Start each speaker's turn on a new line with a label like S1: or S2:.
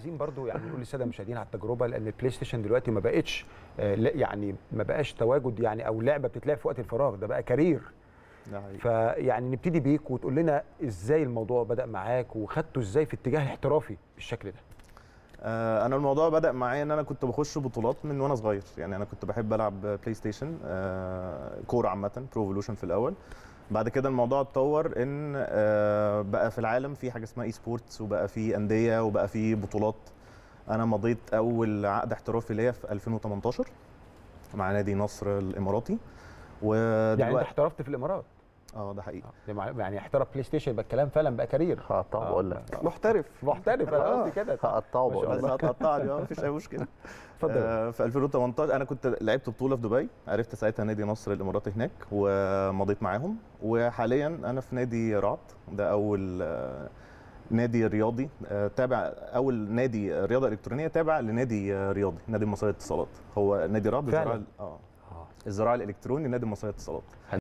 S1: عايزين برضو يعني نقول للساده المشاهدين على التجربه لان البلاي ستيشن دلوقتي ما بقتش آه، يعني ما بقاش تواجد يعني او لعبه بتتلعب في وقت الفراغ ده بقى كارير فيعني نبتدي بيك وتقول لنا ازاي الموضوع بدا معاك وخدته ازاي في اتجاه احترافي بالشكل ده
S2: آه، انا الموضوع بدا معايا ان انا كنت بخش بطولات من وانا صغير يعني انا كنت بحب العب بلاي آه، ستيشن كوره عامه برو في الاول بعد كده الموضوع اتطور ان آه، بقى في العالم في حاجه اسمها اي سبورتس وبقى في انديه وبقى في بطولات انا مضيت اول عقد احترافي ليا في 2018 مع نادي نصر الاماراتي ودلوقتي يعني انت
S3: احترفت في الامارات اه ده
S4: حقيقي آه، يعني احترف بلاي ستيشن يبقى الكلام فعلا بقى كارير هقطعه بقول آه، لك آه، محترف محترف انا قصدي كده
S2: هقطعه بقول لك هتقطعني ما مفيش اي مشكله اتفضل في 2018 انا كنت لعبت بطوله في دبي عرفت ساعتها نادي نصر الاماراتي هناك ومضيت معاهم وحاليا انا في نادي رعد ده اول نادي رياضي تابع اول نادي رياضه الكترونيه تابع لنادي رياضي نادي مصرية الاتصالات هو نادي رعد الزراعه اه الزراعه الالكتروني نادي مصرية الاتصالات